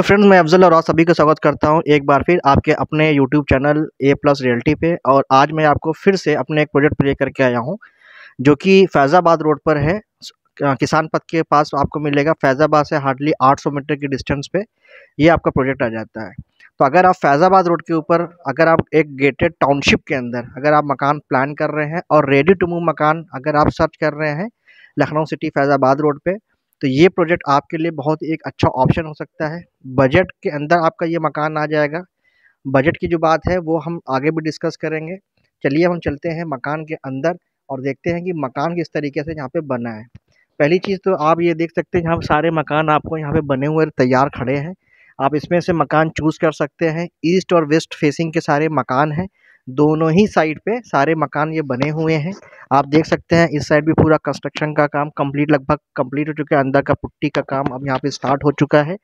तो फ्रेंड्स मैं अफजल और आप सभी का स्वागत करता हूं एक बार फिर आपके अपने YouTube channel A plus realty पे और आज मैं आपको फिर से अपने एक प्रोजेक्ट लेकर करके आया हूं जो कि फैज़ाबाद रोड पर है किसान पथ के पास आपको मिलेगा फैज़ाबाद से हार्डली 800 मीटर की डिस्टेंस पे ये आपका प्रोजेक्ट आ जाता है तो अगर आप फैज़ाबाद रोड के ऊपर अगर आप एक गेटेड टाउनशिप के अंदर अगर आप मकान प्लान कर रहे हैं और रेडी टू मूव मकान अगर आप सर्च कर रहे हैं लखनऊ सिटी फैज़ाबाद रोड पर तो ये प्रोजेक्ट आपके लिए बहुत एक अच्छा ऑप्शन हो सकता है बजट के अंदर आपका ये मकान आ जाएगा बजट की जो बात है वो हम आगे भी डिस्कस करेंगे चलिए हम चलते हैं मकान के अंदर और देखते हैं कि मकान किस तरीके से यहाँ पे बना है पहली चीज़ तो आप ये देख सकते हैं यहाँ सारे मकान आपको यहाँ पे बने हुए तैयार खड़े हैं आप इसमें से मकान चूज़ कर सकते हैं ईस्ट और वेस्ट फेसिंग के सारे मकान हैं दोनों ही साइड पे सारे मकान ये बने हुए हैं आप देख सकते हैं इस साइड भी पूरा कंस्ट्रक्शन का काम कंप्लीट लगभग कंप्लीट हो चुका है अंदर का पुट्टी का काम अब यहाँ पे स्टार्ट हो चुका है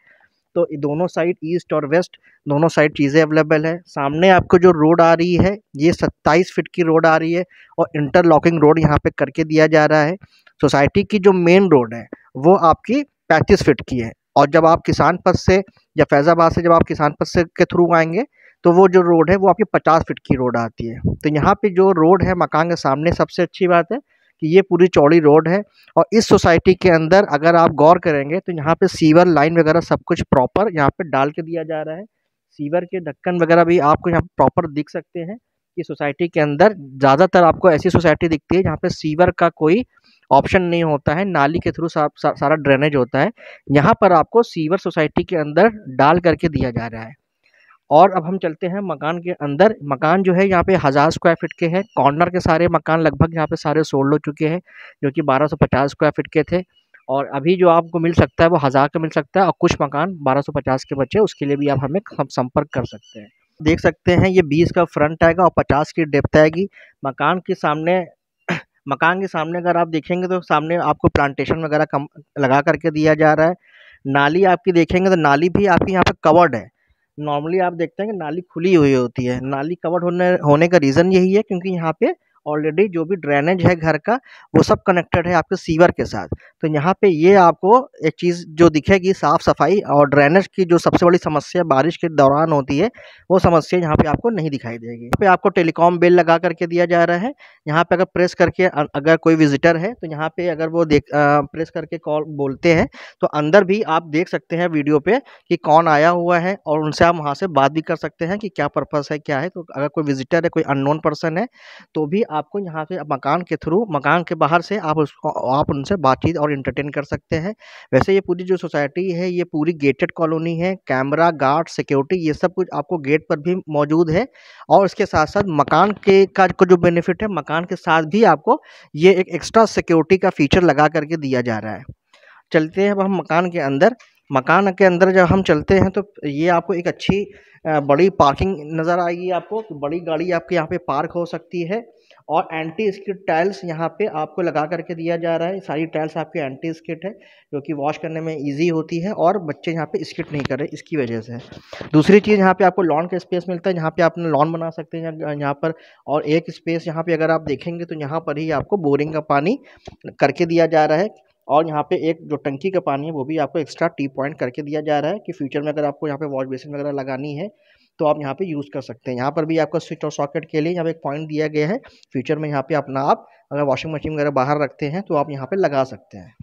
तो दोनों साइड ईस्ट और वेस्ट दोनों साइड चीज़ें अवेलेबल है सामने आपको जो रोड आ रही है ये 27 फीट की रोड आ रही है और इंटरलॉकिंग रोड यहाँ पे करके दिया जा रहा है सोसाइटी की जो मेन रोड है वो आपकी पैंतीस फिट की है और जब आप किसान पद से या फैज़ाबाद से जब आप किसान पद से के थ्रू आएंगे तो वो जो रोड है वो आपकी पचास फिट की रोड आती है तो यहाँ पे जो रोड है मकान के सामने सबसे अच्छी बात है कि ये पूरी चौड़ी रोड है और इस सोसाइटी के अंदर अगर आप गौर करेंगे तो यहाँ पे सीवर लाइन वगैरह सब कुछ प्रॉपर यहाँ पे डाल के दिया जा रहा है सीवर के ढक्कन वगैरह भी आपको यहाँ प्रॉपर दिख सकते हैं कि सोसाइटी के अंदर ज़्यादातर आपको ऐसी सोसाइटी दिखती है जहाँ पे सीवर का कोई ऑप्शन नहीं होता है नाली के थ्रू सारा ड्रेनेज होता है यहाँ पर आपको सीवर सोसाइटी के अंदर डाल करके दिया जा रहा है और अब हम चलते हैं मकान के अंदर मकान जो है यहाँ पे हज़ार स्क्वायर फीट के हैं कॉर्नर के सारे मकान लगभग यहाँ पे सारे सोल्ड हो चुके हैं जो कि 1250 स्क्वायर फीट के थे और अभी जो आपको मिल सकता है वो हज़ार का मिल सकता है और कुछ मकान 1250 के बचे उसके लिए भी आप हमें संपर्क कर सकते हैं देख सकते हैं ये बीस का फ्रंट आएगा और पचास की डेप्थ आएगी मकान के सामने मकान के सामने अगर आप देखेंगे तो सामने आपको प्लांटेशन वगैरह कम लगा करके दिया जा रहा है नाली आपकी देखेंगे तो नाली भी आपकी यहाँ पर कवर्ड है नॉर्मली आप देखते हैं कि नाली खुली हुई होती है नाली कवर होने होने का रीज़न यही है क्योंकि यहाँ पे ऑलरेडी जो भी ड्रेनेज है घर का वो सब कनेक्टेड है आपके सीवर के साथ तो यहाँ पे ये आपको एक चीज़ जो दिखेगी साफ़ सफाई और ड्रेनेज की जो सबसे बड़ी समस्या बारिश के दौरान होती है वो समस्या यहाँ पे आपको नहीं दिखाई देगी यहाँ पे आपको टेलीकॉम बिल लगा करके दिया जा रहा है यहाँ पे अगर प्रेस करके अगर कोई विजिटर है तो यहाँ पे अगर वो देख आ, प्रेस करके कॉल बोलते हैं तो अंदर भी आप देख सकते हैं वीडियो पे कि कौन आया हुआ है और उनसे आप वहाँ से बात भी कर सकते हैं कि क्या पर्पज़ है क्या है तो अगर कोई विजिटर है कोई अननोन पर्सन है तो भी आपको यहाँ से मकान के थ्रू मकान के बाहर से आप उसको आप उनसे बातचीत और इंटरटेन कर सकते हैं वैसे ये पूरी जो सोसाइटी है ये पूरी गेटेड कॉलोनी है कैमरा गार्ड सिक्योरिटी ये सब कुछ आपको गेट पर भी मौजूद है और इसके साथ साथ मकान के का जो बेनिफिट है मकान के साथ भी आपको ये एक एक्स्ट्रा सिक्योरिटी का फीचर लगा करके दिया जा रहा है चलते हैं अब हम मकान के अंदर मकान के अंदर जब हम चलते हैं तो ये आपको एक अच्छी बड़ी पार्किंग नज़र आएगी आपको तो बड़ी गाड़ी आपके यहाँ पे पार्क हो सकती है और एंटी स्किट टाइल्स यहाँ पे आपको लगा करके दिया जा रहा है सारी टाइल्स आपकी एंटी स्किट है जो कि वॉश करने में ईजी होती है और बच्चे यहाँ पे स्किट नहीं कर रहे इसकी वजह से दूसरी चीज़ यहाँ पे आपको लॉन का स्पेस मिलता है यहाँ पे आप लॉन बना सकते हैं यहाँ पर और एक स्पेस यहाँ पर अगर आप देखेंगे तो यहाँ पर ही आपको बोरिंग का पानी करके दिया जा रहा है और यहाँ पे एक जो टंकी का पानी है वो भी आपको एक्स्ट्रा टी पॉइंट करके दिया जा रहा है कि फ्यूचर में अगर आपको यहाँ पे वॉश बेसिन वगैरह लगानी है तो आप यहाँ पे यूज़ कर सकते हैं यहाँ पर भी आपका स्विच और सॉकेट के लिए यहाँ पे एक पॉइंट दिया गया है फ्यूचर में यहाँ पे अपना आप अगर वॉशिंग मशीन वगैरह बाहर रखते हैं तो आप यहाँ पे लगा सकते हैं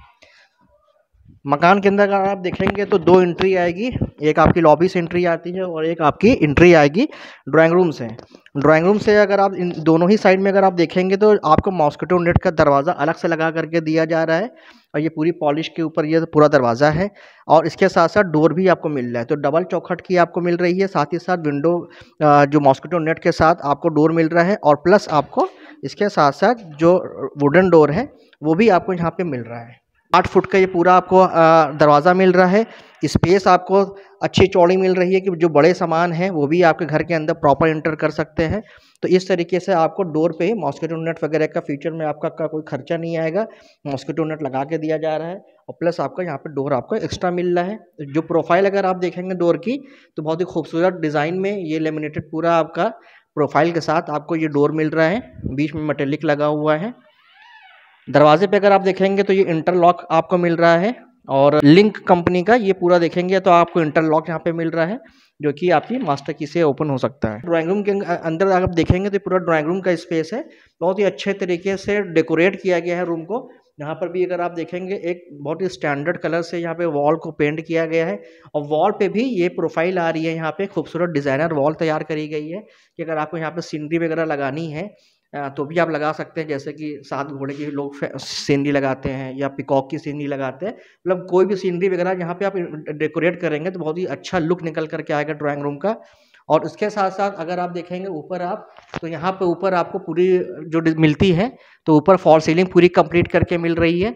मकान के अंदर अगर आप देखेंगे तो दो एंट्री आएगी एक आपकी लॉबी से एंट्री आती है और एक आपकी एंट्री आएगी ड्राइंग रूम से ड्राइंग रूम से अगर आप इन दोनों ही साइड में अगर आप देखेंगे तो आपको मॉस्किटो नेट का दरवाज़ा अलग से लगा करके दिया जा रहा है और ये पूरी पॉलिश के ऊपर ये पूरा दरवाज़ा है और इसके साथ साथ डोर भी आपको मिल रहा है तो डबल चौखट की आपको मिल रही है साथ ही साथ विंडो जो मॉस्किटो नेट के साथ आपको डोर मिल रहा है और प्लस आपको इसके साथ साथ जो वुडन डोर है वो भी आपको यहाँ पर मिल रहा है आठ फुट का ये पूरा आपको दरवाज़ा मिल रहा है स्पेस आपको अच्छी चौड़ी मिल रही है कि जो बड़े सामान हैं वो भी आपके घर के अंदर प्रॉपर एंटर कर सकते हैं तो इस तरीके से आपको डोर पे मॉस्किटो नेट वगैरह का फीचर में आपका का कोई खर्चा नहीं आएगा मॉस्किटो नेट लगा के दिया जा रहा है और प्लस आपका यहाँ पे डोर आपको एक्स्ट्रा मिल रहा है जो प्रोफाइल अगर आप देखेंगे डोर की तो बहुत ही खूबसूरत डिज़ाइन में ये लेमिनेटेड पूरा आपका प्रोफाइल के साथ आपको ये डोर मिल रहा है बीच में मेटेलिक लगा हुआ है दरवाजे पे अगर आप देखेंगे तो ये इंटरलॉक आपको मिल रहा है और लिंक कंपनी का ये पूरा देखेंगे तो आपको इंटरलॉक यहाँ पे मिल रहा है जो कि आपकी मास्टर की से ओपन हो सकता है ड्राइंग रूम के अंदर अगर आप देखेंगे तो पूरा ड्राइंग रूम का स्पेस है बहुत ही अच्छे तरीके से डेकोरेट किया गया है रूम को यहाँ पर भी अगर आप देखेंगे एक बहुत ही स्टैंडर्ड कलर से यहाँ पे वॉल को पेंट किया गया है और वॉल पे भी ये प्रोफाइल आ रही है यहाँ पे खूबसूरत डिज़ाइनर वॉल तैयार करी गई है कि अगर आपको यहाँ पे सीनरी वगैरह लगानी है तो भी आप लगा सकते हैं जैसे कि सात घोड़े की लोग सीनरी लगाते हैं या पिकॉक की सीनरी लगाते हैं मतलब कोई भी सीनरी वगैरह यहाँ पे आप डेकोरेट करेंगे तो बहुत ही अच्छा लुक निकल करके आएगा ड्राइंग रूम का और उसके साथ साथ अगर आप देखेंगे ऊपर आप तो यहाँ पे ऊपर आपको पूरी जो मिलती है तो ऊपर फॉल सीलिंग पूरी कंप्लीट करके मिल रही है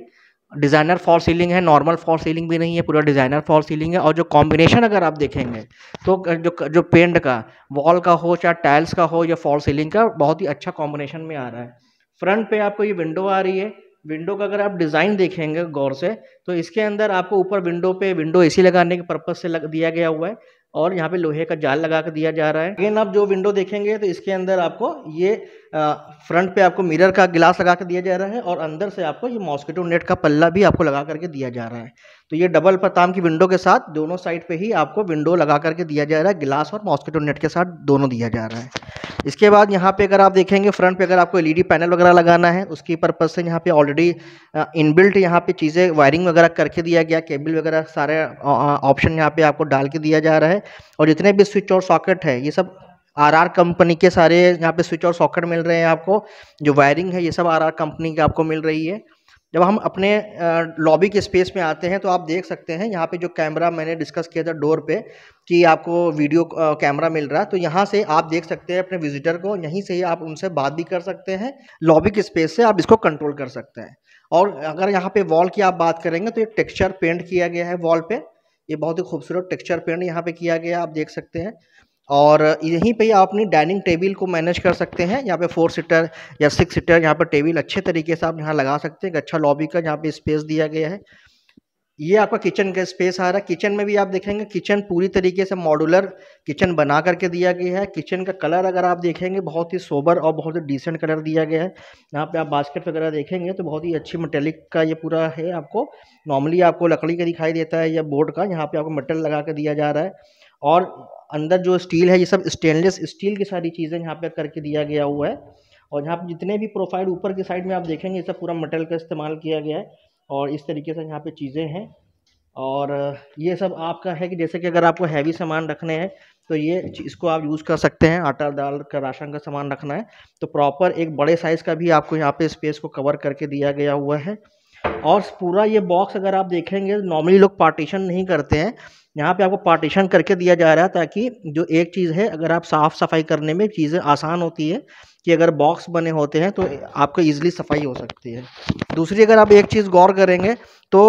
डिज़ाइनर फॉल सीलिंग है नॉर्मल फॉल सीलिंग भी नहीं है पूरा डिज़ाइनर फॉल सीलिंग है और जो कॉम्बिनेशन अगर आप देखेंगे तो जो जो पेंट का वॉल का हो चाहे टाइल्स का हो या फॉल सीलिंग का बहुत ही अच्छा कॉम्बिनेशन में आ रहा है फ्रंट पे आपको ये विंडो आ रही है विंडो का अगर आप डिज़ाइन देखेंगे गौर से तो इसके अंदर आपको ऊपर विंडो पे विंडो ए लगाने के पर्पज़ से लग दिया गया हुआ है और यहाँ पे लोहे का जाल लगा कर दिया जा रहा है लेकिन आप जो विंडो देखेंगे तो इसके अंदर आपको ये फ्रंट पे आपको मिरर का गिलास लगा के दिया जा रहा है और अंदर से आपको ये मॉस्किटो नेट का पल्ला भी आपको लगा करके दिया जा रहा है तो ये डबल पताम की विंडो के साथ दोनों साइड पे ही आपको विंडो लगा करके दिया जा रहा है गिलास और मॉस्किटो नेट के साथ दोनों दिया जा रहा है इसके बाद यहाँ पे अगर आप देखेंगे फ्रंट पे अगर आपको एलईडी पैनल वगैरह लगाना है उसकी पर्पज़ से यहाँ पे ऑलरेडी इनबिल्ट यहाँ पे चीज़ें वायरिंग वगैरह करके दिया गया केबल वगैरह सारे ऑप्शन यहाँ पे आपको डाल के दिया जा रहा है और जितने भी स्विच और सॉकेट है ये सब आरआर कंपनी के सारे यहाँ पे स्विच और सॉकेट मिल रहे हैं आपको जो वायरिंग है ये सब आरआर कंपनी की आपको मिल रही है जब हम अपने लॉबी के स्पेस में आते हैं तो आप देख सकते हैं यहाँ पे जो कैमरा मैंने डिस्कस किया था डोर पे कि आपको वीडियो कैमरा मिल रहा है तो यहाँ से आप देख सकते हैं अपने विजिटर को यहीं से ही आप उनसे बात भी कर सकते हैं लॉबी के स्पेस से आप इसको कंट्रोल कर सकते हैं और अगर यहाँ पे वॉल की आप बात करेंगे तो ये टेक्स्चर पेंट किया गया है वॉल पर ये बहुत ही खूबसूरत टेक्स्चर पेंट यहाँ पर किया गया आप देख सकते हैं और यहीं पे अपनी डाइनिंग टेबल को मैनेज कर सकते हैं यहाँ पे फोर सीटर या सिक्स सीटर यहाँ पर टेबल अच्छे तरीके से आप यहाँ लगा सकते हैं एक अच्छा लॉबी का यहाँ पे स्पेस दिया गया है ये आपका किचन का स्पेस आ रहा है किचन में भी आप देखेंगे किचन पूरी तरीके से मॉडुलर किचन बना करके दिया गया है किचन का कलर अगर आप देखेंगे बहुत ही सोबर और बहुत ही डिसेंट कलर दिया गया है यहाँ पे आप बास्केट वगैरह देखेंगे तो बहुत ही अच्छी मेटेलिक का ये पूरा है आपको नॉर्मली आपको लकड़ी का दिखाई देता है या बोर्ड का यहाँ पर आपको मेटल लगा के दिया जा रहा है और अंदर जो स्टील है ये सब स्टेनलेस स्टील की सारी चीज़ें यहाँ पे करके दिया गया हुआ है और यहाँ पर जितने भी प्रोफाइल ऊपर की साइड में आप देखेंगे ये सब पूरा मटेरियल का इस्तेमाल किया गया है और इस तरीके से यहाँ पे चीज़ें हैं और ये सब आपका है कि जैसे कि अगर आपको हैवी सामान रखने हैं तो ये इसको आप यूज़ कर सकते हैं आटा दाल का राशन का सामान रखना है तो प्रॉपर एक बड़े साइज़ का भी आपको यहाँ पे स्पेस को कवर करके दिया गया हुआ है और पूरा ये बॉक्स अगर आप देखेंगे नॉर्मली लोग पार्टीशन नहीं करते हैं यहाँ पे आपको पार्टीशन करके दिया जा रहा है ताकि जो एक चीज़ है अगर आप साफ़ सफाई करने में चीज़ें आसान होती है कि अगर बॉक्स बने होते हैं तो आपका इजीली सफाई हो सकती है दूसरी अगर आप एक चीज़ गौर करेंगे तो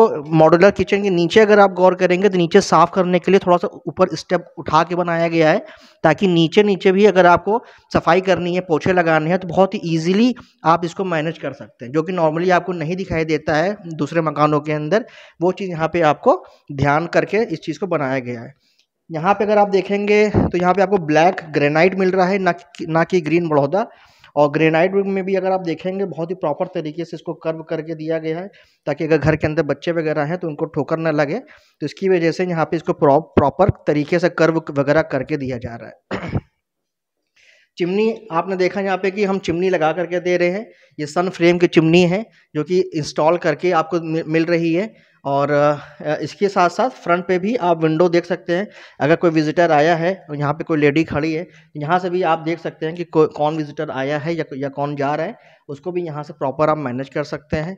मॉडुलर किचन के नीचे अगर आप गौर करेंगे तो नीचे साफ़ करने के लिए थोड़ा सा ऊपर स्टेप उठा के बनाया गया है ताकि नीचे नीचे भी अगर आपको सफाई करनी है पोछे लगाने हैं तो बहुत ही ईजिली आप इसको मैनेज कर सकते हैं जो कि नॉर्मली आपको नहीं दिखाई देता है दूसरे मकानों के अंदर वो चीज़ यहाँ पर आपको ध्यान करके इस चीज़ को बनाया गया है यहाँ पे अगर आप देखेंगे तो यहाँ पे आपको ब्लैक ग्रेनाइट मिल रहा है ना ना कि ग्रीन बड़ौदा और ग्रेनाइट में भी अगर आप देखेंगे बहुत ही प्रॉपर तरीके से इसको कर्व करके दिया गया है ताकि अगर घर के अंदर बच्चे वगैरह हैं तो उनको ठोकर ना लगे तो इसकी वजह से यहाँ पे इसको प्रॉपर तरीके से कर्व वगैरह करके दिया जा रहा है चिमनी आपने देखा यहाँ पे कि हम चिमनी लगा करके दे रहे हैं ये सन फ्रेम की चिमनी है जो कि इंस्टॉल करके आपको मिल रही है और इसके साथ साथ फ्रंट पे भी आप विंडो देख सकते हैं अगर कोई विजिटर आया है और यहाँ पे कोई लेडी खड़ी है यहाँ से भी आप देख सकते हैं कि कौन विजिटर आया है या या कौन जा रहा है उसको भी यहाँ से प्रॉपर आप मैनेज कर सकते हैं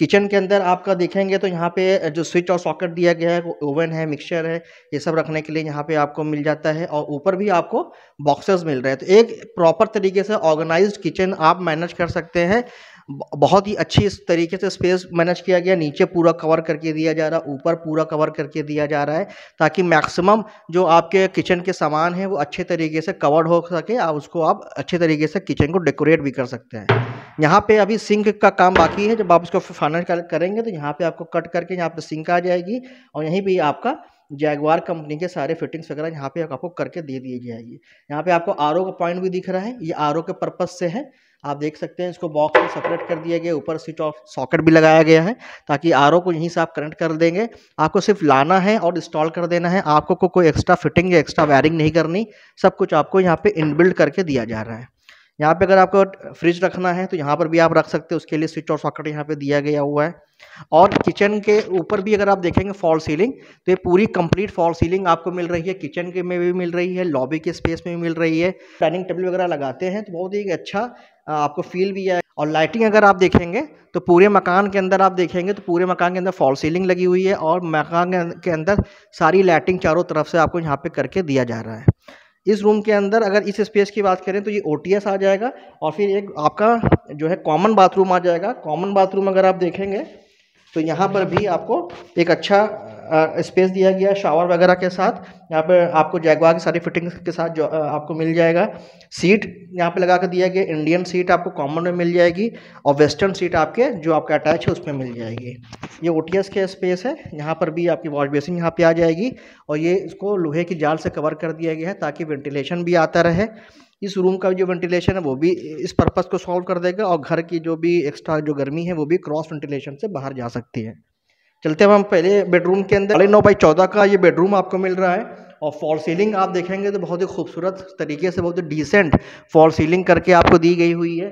किचन के अंदर आपका देखेंगे तो यहाँ पे जो स्विच और सॉकेट दिया गया है ओवन है मिक्सचर है ये सब रखने के लिए यहाँ पे आपको मिल जाता है और ऊपर भी आपको बॉक्सेस मिल रहे हैं तो एक प्रॉपर तरीके से ऑर्गेनाइज्ड किचन आप मैनेज कर सकते हैं बहुत ही अच्छी इस तरीके से स्पेस मैनेज किया गया नीचे पूरा कवर करके दिया जा रहा है ऊपर पूरा कवर करके दिया जा रहा है ताकि मैक्सिमम जो आपके किचन के सामान हैं वो अच्छे तरीके से कवर्ड हो सके आप उसको आप अच्छे तरीके से किचन को डेकोरेट भी कर सकते हैं यहाँ पे अभी सिंक का काम बाकी है जब आप उसको फाइनल करेंगे तो यहाँ पे आपको कट करके यहाँ पे सिंक आ जाएगी और यहीं पर आपका जैगवार कंपनी के सारे फिटिंग्स वगैरह यहाँ पे आपको करके दे दी जाएगी यहाँ पे आपको आर का पॉइंट भी दिख रहा है ये आर के पर्पज़ से है आप देख सकते हैं इसको बॉक्स में सेपरेट कर दिया गया ऊपर स्विच ऑफ सॉकेट भी लगाया गया है ताकि आर को यहीं से आप कनेक्ट कर देंगे आपको सिर्फ लाना है और इंस्टॉल कर देना है आपको को कोई एक्स्ट्रा फिटिंग या एक्स्ट्रा वायरिंग नहीं करनी सब कुछ आपको यहाँ पे इनबिल्ड करके दिया जा रहा है यहाँ पे अगर आपको फ्रिज रखना है तो यहाँ पर भी आप रख सकते हैं उसके लिए स्विच और सॉकेट यहाँ पे दिया गया हुआ है और किचन के ऊपर भी अगर आप देखेंगे फॉल सीलिंग तो ये पूरी कंप्लीट फॉल सीलिंग आपको मिल रही है किचन के में भी मिल रही है लॉबी के स्पेस में भी मिल रही है डाइनिंग टेबल वगैरह लगाते हैं तो बहुत ही अच्छा आपको फील भी आए और लाइटिंग अगर आप देखेंगे तो पूरे मकान के अंदर आप देखेंगे तो पूरे मकान के अंदर फॉल सीलिंग लगी हुई है और मकान के अंदर सारी लाइटिंग चारों तरफ से आपको यहाँ पे करके दिया जा रहा है इस रूम के अंदर अगर इस स्पेस की बात करें तो ये ओ आ जाएगा और फिर एक आपका जो है कॉमन बाथरूम आ जाएगा कॉमन बाथरूम अगर आप देखेंगे तो यहाँ पर भी आपको एक अच्छा स्पेस दिया गया शावर वगैरह के साथ यहाँ पर आपको जैगवा की सारी फिटिंग्स के साथ जो आपको मिल जाएगा सीट यहाँ पे लगा कर दिया गया इंडियन सीट आपको कॉमन में मिल जाएगी और वेस्टर्न सीट आपके जो आपका अटैच है उसमें मिल जाएगी ये ओ के स्पेस है यहाँ पर भी आपकी वॉश बेसिन यहाँ पर आ जाएगी और ये इसको लोहे की जाल से कवर कर दिया गया है ताकि वेंटिलेशन भी आता रहे इस रूम का जो वेंटिलेशन है वो भी इस पर्पस को सॉल्व कर देगा और घर की जो भी एक्स्ट्रा जो गर्मी है वो भी क्रॉस वेंटिलेशन से बाहर जा सकती है चलते हैं हम पहले बेडरूम के अंदर नौ बाई चौदह का ये बेडरूम आपको मिल रहा है और फॉल सीलिंग आप देखेंगे तो बहुत ही खूबसूरत तरीके से बहुत ही डिसेंट फॉल सीलिंग करके आपको दी गई हुई है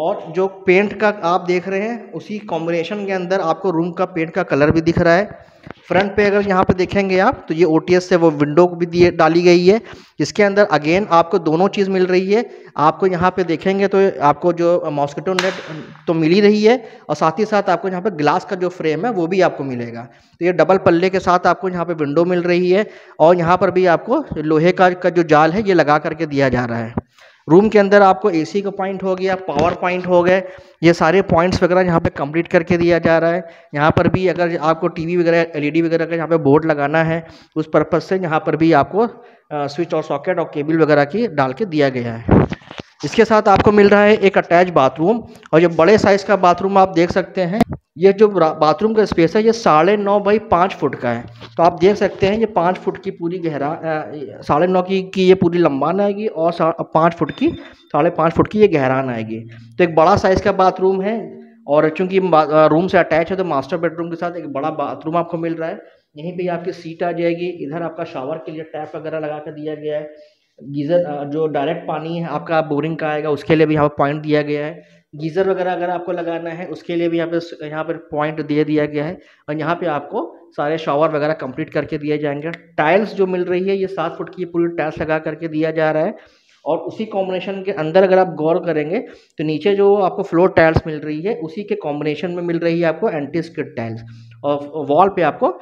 और जो पेंट का आप देख रहे हैं उसी कॉम्बिनेशन के अंदर आपको रूम का पेंट का कलर भी दिख रहा है फ्रंट पे अगर यहाँ पे देखेंगे आप तो ये ओ से वो विंडो भी दिए डाली गई है इसके अंदर अगेन आपको दोनों चीज़ मिल रही है आपको यहाँ पे देखेंगे तो आपको जो मॉस्किटो नेट तो मिल ही रही है और साथ ही साथ आपको यहाँ पे ग्लास का जो फ्रेम है वो भी आपको मिलेगा तो ये डबल पल्ले के साथ आपको यहाँ पर विंडो मिल रही है और यहाँ पर भी आपको लोहे का, का जो जाल है ये लगा करके दिया जा रहा है रूम के अंदर आपको एसी का पॉइंट हो गया पावर पॉइंट हो गए ये सारे पॉइंट्स वगैरह यहाँ पे कंप्लीट करके दिया जा रहा है यहाँ पर भी अगर आपको टीवी वगैरह एलईडी e वगैरह का यहाँ पे बोर्ड लगाना है उस पर्पज़ से यहाँ पर भी आपको स्विच और सॉकेट और केबल वगैरह की डाल के दिया गया है इसके साथ आपको मिल रहा है एक अटैच बाथरूम और ये बड़े साइज़ का बाथरूम आप देख सकते हैं ये जो बाथरूम का स्पेस है ये साढ़े नौ बाई पाँच फुट का है तो आप देख सकते हैं ये पाँच फुट की पूरी गहरा साढ़े नौ की की ये पूरी लंबान आएगी और पाँच फुट की साढ़े पाँच फुट की ये गहरान आएगी तो एक बड़ा साइज़ का बाथरूम है और चूंकि रूम से अटैच है तो मास्टर बेडरूम के साथ एक बड़ा बाथरूम आपको मिल रहा है यहीं पर आपकी सीट आ जाएगी इधर आपका शावर के लिए टैप वगैरह लगा कर दिया गया है गीज़र जो डायरेक्ट पानी है आपका बोरिंग का आएगा उसके लिए भी यहाँ पर पॉइंट दिया गया है गीज़र वगैरह अगर आपको लगाना है उसके लिए भी यहाँ पे यहाँ पर पॉइंट दे दिया गया है और यहाँ पे आपको सारे शावर वगैरह कंप्लीट करके दिए जाएंगे टाइल्स जो मिल रही है ये सात फुट की पूरी टाइल्स लगा करके दिया जा रहा है और उसी कॉम्बिनेशन के अंदर अगर आप गौर करेंगे तो नीचे जो आपको फ्लोर टाइल्स मिल रही है उसी के कॉम्बिनेशन में मिल रही है आपको एंटी स्किड टाइल्स और वॉल पर आपको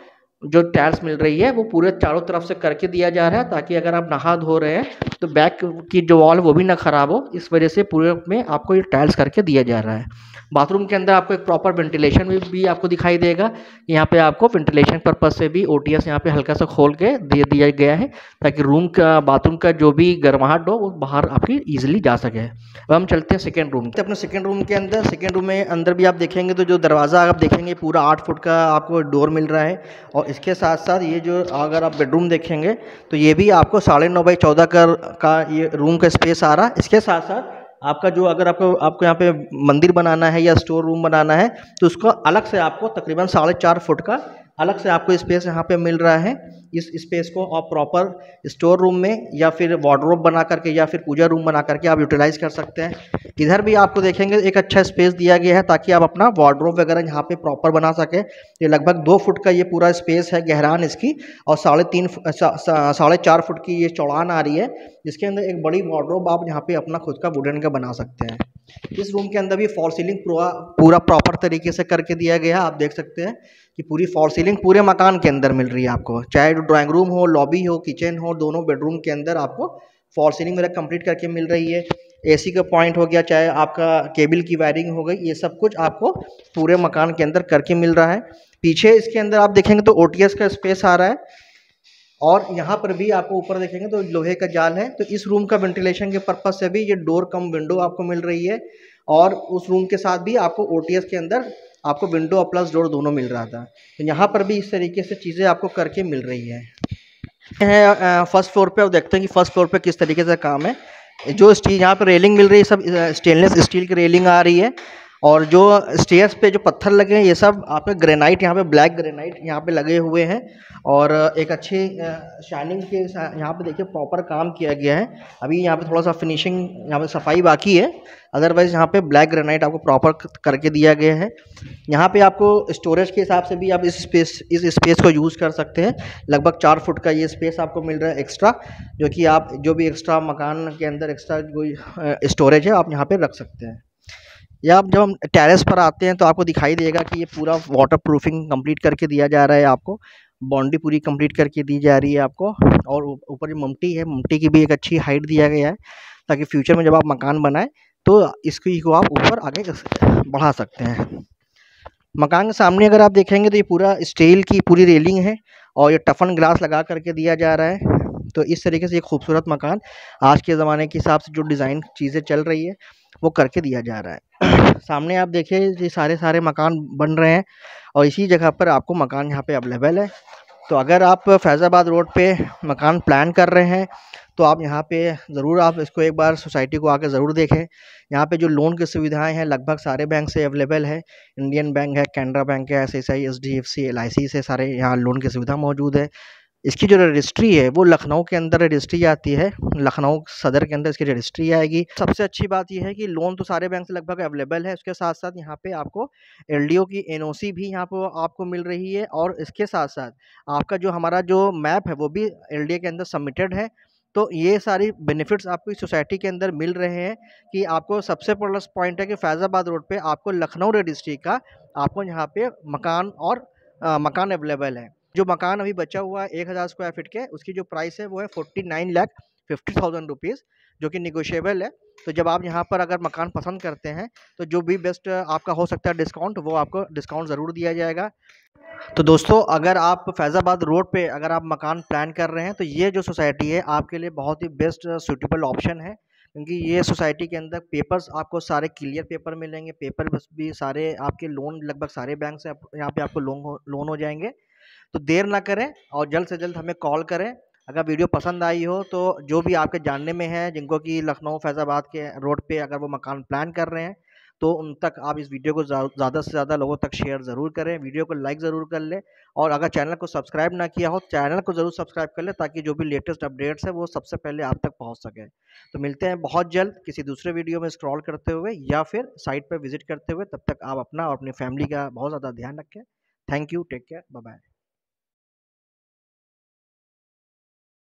जो टाइल्स मिल रही है वो पूरे चारों तरफ से करके दिया जा रहा है ताकि अगर आप नहा धो रहे हैं तो बैक की जो वॉल वो भी ना ख़राब हो इस वजह से पूरे में आपको ये टाइल्स करके दिया जा रहा है बाथरूम के अंदर आपको एक प्रॉपर वेंटिलेशन भी, भी आपको दिखाई देगा यहाँ पे आपको वेंटिलेशन पर्पज़ से भी ओ टी एस यहाँ पर हल्का सा खोल के दे दिया गया है ताकि रूम का बाथरूम का जो भी गर्माहट हो वो बाहर आपकी ईजिली जा सके अब हम चलते हैं सेकेंड रूम अपने सेकेंड रूम के अंदर सेकेंड रूम में अंदर भी आप देखेंगे तो जो दरवाज़ा आप देखेंगे पूरा आठ फुट का आपको डोर मिल रहा है और इसके साथ साथ ये जो अगर आप बेडरूम देखेंगे तो ये भी आपको साढ़े नौ बाई चौदह का का ये रूम का स्पेस आ रहा है इसके साथ साथ आपका जो अगर आपको आपको यहाँ पे मंदिर बनाना है या स्टोर रूम बनाना है तो उसको अलग से आपको तकरीबन साढ़े चार फुट का अलग से आपको स्पेस यहाँ पे मिल रहा है इस स्पेस को आप प्रॉपर स्टोर रूम में या फिर वार्ड्रोब बना करके या फिर पूजा रूम बना करके आप यूटिलाइज कर सकते हैं इधर भी आपको देखेंगे एक अच्छा स्पेस दिया गया है ताकि आप अपना वार्ड्रोब वगैरह यहाँ पे प्रॉपर बना सकें ये लगभग दो फुट का ये पूरा स्पेस है गहरान इसकी और साढ़े तीन साढ़े चार फुट की ये चौड़ान आ रही है जिसके अंदर एक बड़ी वार्ड्रोब आप यहाँ पे अपना खुद का वुडन का बना सकते हैं इस रूम के अंदर भी फॉल सीलिंग पूरा पूरा प्रॉपर तरीके से करके दिया गया आप देख सकते हैं कि पूरी फॉल सीलिंग पूरे मकान के अंदर मिल रही है आपको चाहे ड्राइंग रूम हो लॉबी हो किचन हो दोनों बेडरूम के अंदर आपको फॉल सीलिंग मेरा कंप्लीट करके मिल रही है एसी का पॉइंट हो गया चाहे आपका केबल की वायरिंग हो गई ये सब कुछ आपको पूरे मकान के अंदर करके मिल रहा है पीछे इसके अंदर आप देखेंगे तो ओ का स्पेस आ रहा है और यहाँ पर भी आपको ऊपर देखेंगे तो लोहे का जाल है तो इस रूम का वेंटिलेशन के पर्पज़ से भी ये डोर कम विंडो आपको मिल रही है और उस रूम के साथ भी आपको ओ के अंदर आपको विंडो और प्लस डोर दोनों मिल रहा था तो यहाँ पर भी इस तरीके से चीज़ें आपको करके मिल रही है हैं फर्स्ट फ्लोर पे आप देखते हैं कि फर्स्ट फ्लोर पे किस तरीके से काम है जो स्टील यहाँ पर रेलिंग मिल रही है सब स्टेनलेस स्टील की रेलिंग आ रही है और जो स्टेयर्स पे जो पत्थर लगे हैं ये सब आपके ग्रेनाइट यहाँ पे ब्लैक ग्रेनाइट यहाँ पे लगे हुए हैं और एक अच्छे शाइनिंग के यहाँ पे देखिए प्रॉपर काम किया गया है अभी यहाँ पे थोड़ा सा फिनिशिंग यहाँ पे सफाई बाकी है अदरवाइज़ यहाँ पे ब्लैक ग्रेनाइट आपको प्रॉपर करके दिया गया है यहाँ पे आपको स्टोरेज के हिसाब से भी आप इस स्पेस इस स्पेस को यूज़ कर सकते हैं लगभग चार फुट का ये स्पेस आपको मिल रहा है एक्स्ट्रा जो कि आप जो भी एक्स्ट्रा मकान के अंदर एक्स्ट्रा कोई स्टोरेज है आप यहाँ पर रख सकते हैं या आप जब हम टेरेस पर आते हैं तो आपको दिखाई देगा कि ये पूरा वाटर प्रूफिंग कम्प्लीट करके दिया जा रहा है आपको बाउंड्री पूरी कंप्लीट करके दी जा रही है आपको और ऊपर जो मम्टी है मम्टी की भी एक अच्छी हाइट दिया गया है ताकि फ्यूचर में जब आप मकान बनाएं तो इसकी को आप ऊपर आगे बढ़ा सकते हैं मकान के सामने अगर आप देखेंगे तो ये पूरा स्टील की पूरी रेलिंग है और ये टफन ग्लास लगा करके दिया जा रहा है तो इस तरीके से ये खूबसूरत मकान आज के ज़माने के हिसाब से जो डिज़ाइन चीज़ें चल रही है वो करके दिया जा रहा है सामने आप देखिए ये सारे सारे मकान बन रहे हैं और इसी जगह पर आपको मकान यहाँ पे अवेलेबल है तो अगर आप फैज़ाबाद रोड पे मकान प्लान कर रहे हैं तो आप यहाँ पे ज़रूर आप इसको एक बार सोसाइटी को आकर ज़रूर देखें यहाँ पे जो लोन की सुविधाएं हैं लगभग सारे बैंक से अवेलेबल है इंडियन बैंक है कैनरा बैंक है S S I S D F C L I C से सारे यहाँ लोन की सुविधा मौजूद है इसकी जो रजिस्ट्री है वो लखनऊ के अंदर रजिस्ट्री आती है लखनऊ सदर के अंदर इसकी रजिस्ट्री आएगी सबसे अच्छी बात यह है कि लोन तो सारे बैंक से लगभग अवेलेबल है उसके साथ साथ यहाँ पे आपको एलडीओ की एनओसी भी यहाँ पर आपको मिल रही है और इसके साथ साथ आपका जो हमारा जो मैप है वो भी एल के अंदर सबमिटेड है तो ये सारी बेनिफिट्स आपको सोसाइटी के अंदर मिल रहे हैं कि आपको सबसे प्लस पॉइंट है कि फैज़ाबाद रोड पे आपको लखनऊ रजिस्ट्री का आपको यहाँ पे मकान और आ, मकान अवेलेबल है जो मकान अभी बचा हुआ है एक हज़ार स्क्वायर फीट के उसकी जो प्राइस है वो है forty nine lakh fifty thousand rupees जो कि निगोशिएबल है तो जब आप यहाँ पर अगर मकान पसंद करते हैं तो जो भी बेस्ट आपका हो सकता है डिस्काउंट वो आपको डिस्काउंट ज़रूर दिया जाएगा तो दोस्तों अगर आप फैज़ाबाद रोड पे अगर आप मकान प्लान कर रहे हैं तो ये जो सोसाइटी है आपके लिए बहुत ही बेस्ट सूटेबल ऑप्शन है क्योंकि ये सोसाइटी के अंदर पेपर्स आपको सारे क्लियर पेपर मिलेंगे पेपर भी सारे आपके लोन लगभग सारे बैंक से आप, यहाँ पे आपको लोन हो लोन हो जाएंगे तो देर ना करें और जल्द से जल्द हमें कॉल करें अगर वीडियो पसंद आई हो तो जो भी आपके जानने में है जिनको कि लखनऊ फैज़ाबाद के रोड पे अगर वो मकान प्लान कर रहे हैं तो उन तक आप इस वीडियो को ज़्यादा से ज़्यादा लोगों तक शेयर ज़रूर करें वीडियो को लाइक ज़रूर कर लें और अगर चैनल को सब्सक्राइब ना किया हो चैनल को ज़रूर सब्सक्राइब कर लें ताकि जो भी लेटेस्ट अपडेट्स है वो सबसे पहले आप तक पहुँच सके तो मिलते हैं बहुत जल्द किसी दूसरे वीडियो में स्क्रॉल करते हुए या फिर साइट पर विजिट करते हुए तब तक आप अपना और अपनी फैमिली का बहुत ज़्यादा ध्यान रखें thank you take care bye